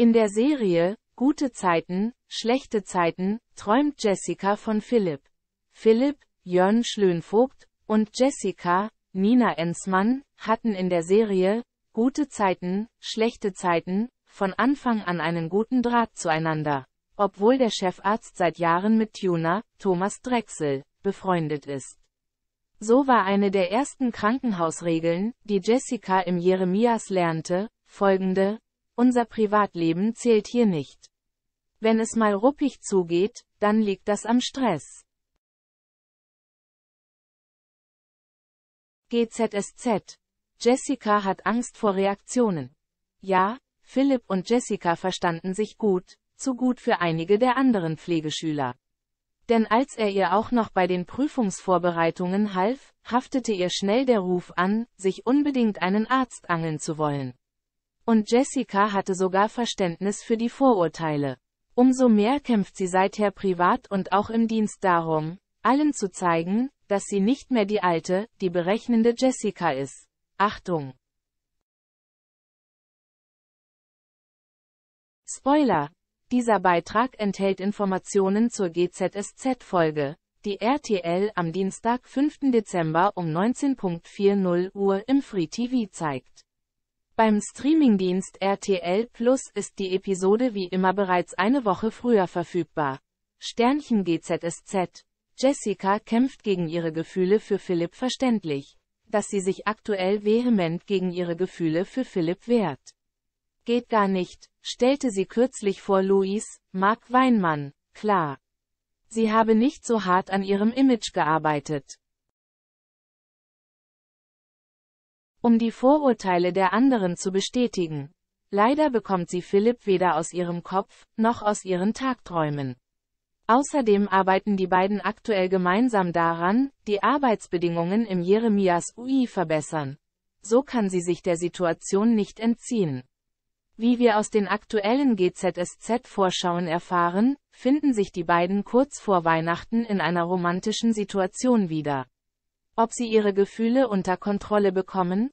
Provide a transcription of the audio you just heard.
In der Serie Gute Zeiten, schlechte Zeiten träumt Jessica von Philipp. Philipp, Jörn Schlönvogt und Jessica, Nina Enzmann, hatten in der Serie Gute Zeiten, schlechte Zeiten von Anfang an einen guten Draht zueinander, obwohl der Chefarzt seit Jahren mit Tuna, Thomas Drechsel, befreundet ist. So war eine der ersten Krankenhausregeln, die Jessica im Jeremias lernte, folgende, unser Privatleben zählt hier nicht. Wenn es mal ruppig zugeht, dann liegt das am Stress. GZSZ. Jessica hat Angst vor Reaktionen. Ja, Philipp und Jessica verstanden sich gut, zu gut für einige der anderen Pflegeschüler. Denn als er ihr auch noch bei den Prüfungsvorbereitungen half, haftete ihr schnell der Ruf an, sich unbedingt einen Arzt angeln zu wollen. Und Jessica hatte sogar Verständnis für die Vorurteile. Umso mehr kämpft sie seither privat und auch im Dienst darum, allen zu zeigen, dass sie nicht mehr die alte, die berechnende Jessica ist. Achtung! Spoiler! Dieser Beitrag enthält Informationen zur GZSZ-Folge, die RTL am Dienstag, 5. Dezember um 19.40 Uhr im Free TV zeigt. Beim Streamingdienst RTL Plus ist die Episode wie immer bereits eine Woche früher verfügbar. Sternchen GZSZ. Jessica kämpft gegen ihre Gefühle für Philipp verständlich, dass sie sich aktuell vehement gegen ihre Gefühle für Philipp wehrt. Geht gar nicht, stellte sie kürzlich vor Luis, Mark Weinmann, klar. Sie habe nicht so hart an ihrem Image gearbeitet. um die Vorurteile der anderen zu bestätigen. Leider bekommt sie Philipp weder aus ihrem Kopf, noch aus ihren Tagträumen. Außerdem arbeiten die beiden aktuell gemeinsam daran, die Arbeitsbedingungen im Jeremias UI verbessern. So kann sie sich der Situation nicht entziehen. Wie wir aus den aktuellen GZSZ-Vorschauen erfahren, finden sich die beiden kurz vor Weihnachten in einer romantischen Situation wieder. Ob sie ihre Gefühle unter Kontrolle bekommen?